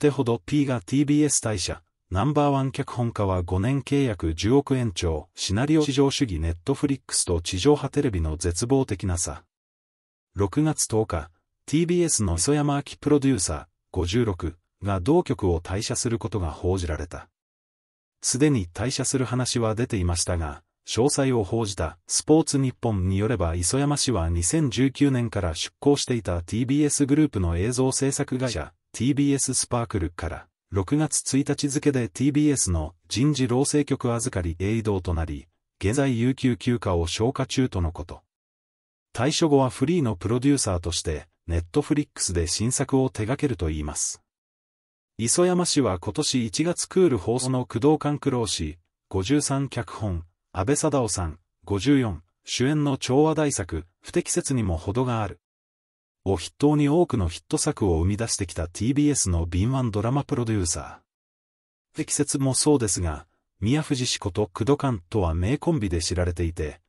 手ほど P が TBS 大社、ナンバーワン脚本家は5年契約10億円超、シナリオ至上主義ネットフリックスと地上波テレビの絶望的な差。6月10日、TBS の磯山明プロデューサー、56が同局を退社することが報じられた。すでに退社する話は出ていましたが、詳細を報じたスポーツ日本によれば磯山氏は2019年から出向していた TBS グループの映像制作会社 TBS スパークルから6月1日付で TBS の人事労政局預かり営移動となり、現在有給休暇を消化中とのこと。退所後はフリーのプロデューサーとして、ネットフリックスで新作を手掛けるといいます。磯山氏は今年1月クール放送の工藤官九郎氏、53脚本、安倍貞夫さん、54、主演の調和大作、不適切にも程がある。を筆頭に多くのヒット作を生み出してきた TBS の敏腕ドラマプロデューサー。不適切もそうですが、宮藤氏こと工藤館とは名コンビで知られていて、